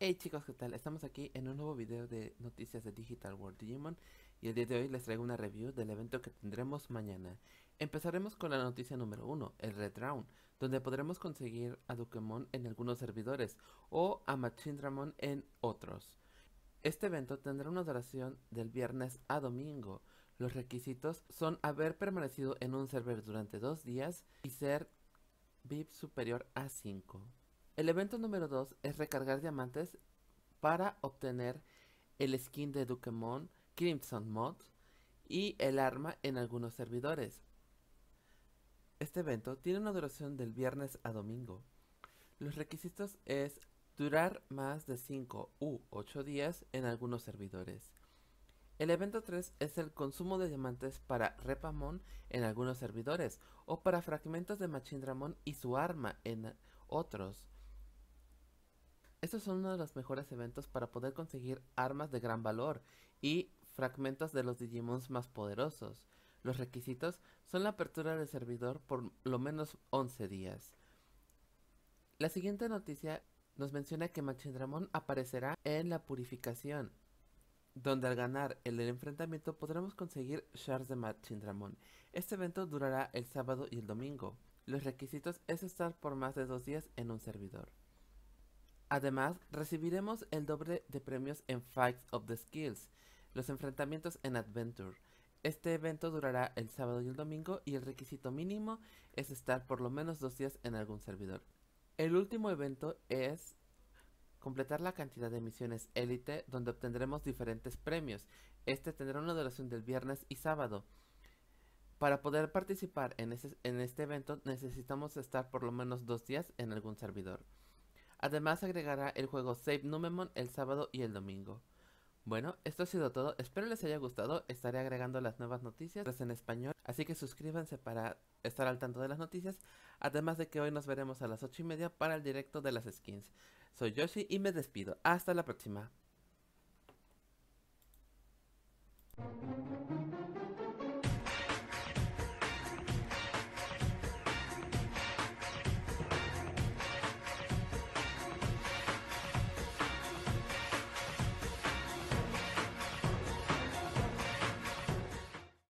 Hey chicos, ¿qué tal? Estamos aquí en un nuevo video de noticias de Digital World Digimon y el día de hoy les traigo una review del evento que tendremos mañana. Empezaremos con la noticia número 1, el Red Round, donde podremos conseguir a Dukemon en algunos servidores o a Machindramon en otros. Este evento tendrá una duración del viernes a domingo. Los requisitos son haber permanecido en un server durante dos días y ser VIP superior a 5. El evento número 2 es recargar diamantes para obtener el skin de Dukemon Crimson Mod y el arma en algunos servidores. Este evento tiene una duración del viernes a domingo. Los requisitos es durar más de 5 u 8 días en algunos servidores. El evento 3 es el consumo de diamantes para Repamon en algunos servidores o para fragmentos de Machindramon y su arma en otros. Estos son uno de los mejores eventos para poder conseguir armas de gran valor y fragmentos de los Digimons más poderosos. Los requisitos son la apertura del servidor por lo menos 11 días. La siguiente noticia nos menciona que Machindramon aparecerá en la purificación, donde al ganar el enfrentamiento podremos conseguir shards de Machindramon. Este evento durará el sábado y el domingo. Los requisitos es estar por más de dos días en un servidor. Además, recibiremos el doble de premios en Fights of the Skills, los enfrentamientos en Adventure. Este evento durará el sábado y el domingo y el requisito mínimo es estar por lo menos dos días en algún servidor. El último evento es completar la cantidad de misiones élite donde obtendremos diferentes premios. Este tendrá una duración del viernes y sábado. Para poder participar en, en este evento necesitamos estar por lo menos dos días en algún servidor. Además agregará el juego Save Numemon el sábado y el domingo. Bueno, esto ha sido todo, espero les haya gustado, estaré agregando las nuevas noticias pues, en español, así que suscríbanse para estar al tanto de las noticias, además de que hoy nos veremos a las 8 y media para el directo de las skins. Soy Yoshi y me despido, hasta la próxima.